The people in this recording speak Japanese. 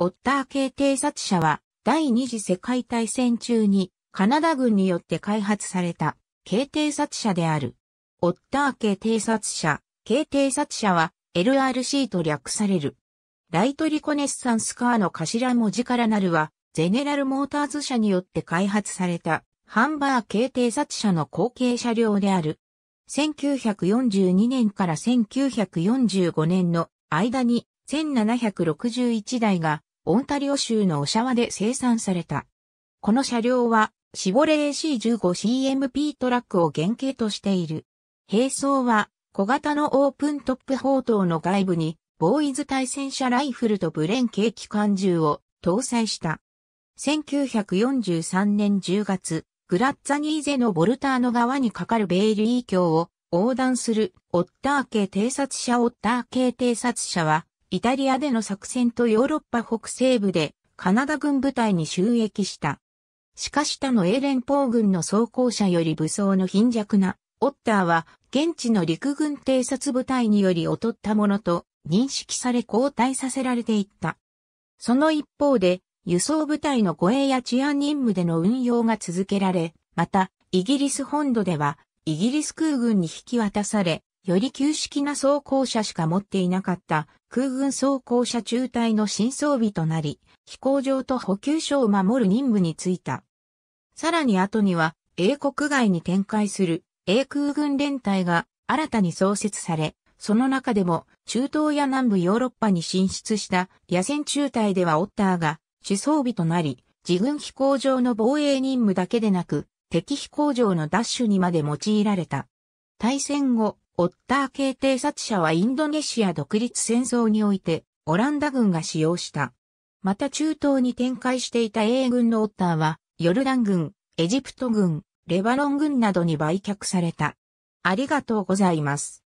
オッター系偵察車は第二次世界大戦中にカナダ軍によって開発された軽偵察車である。オッター系偵察車、軽偵察車は LRC と略される。ライトリコネッサンスカーの頭文字からなるは、ゼネラルモーターズ社によって開発されたハンバー系偵察車の後継車両である。1942年から1945年の間に1761台がオンタリオ州のオシャワで生産された。この車両は、シボレー AC15CMP トラックを原型としている。並走は、小型のオープントップ砲塔の外部に、ボーイズ対戦車ライフルとブレン系機関銃を搭載した。1943年10月、グラッツァニーゼのボルターの側にかかるベイリー橋を横断するオッター系偵察車オッター系偵察車はイタリアでの作戦とヨーロッパ北西部でカナダ軍部隊に収益した。しかし他の英連邦軍の装甲車より武装の貧弱なオッターは現地の陸軍偵察部隊により劣ったものと認識され交代させられていった。その一方で輸送部隊の護衛や治安任務での運用が続けられ、またイギリス本土ではイギリス空軍に引き渡され、より旧式な装甲車しか持っていなかった空軍装甲車中隊の新装備となり、飛行場と補給所を守る任務に就いた。さらに後には、英国外に展開する英空軍連隊が新たに創設され、その中でも中東や南部ヨーロッパに進出した野戦中隊ではオッターが主装備となり、自軍飛行場の防衛任務だけでなく、敵飛行場のダッシュにまで用いられた。対戦後、オッター系偵察車はインドネシア独立戦争においてオランダ軍が使用した。また中東に展開していた英軍のオッターはヨルダン軍、エジプト軍、レバロン軍などに売却された。ありがとうございます。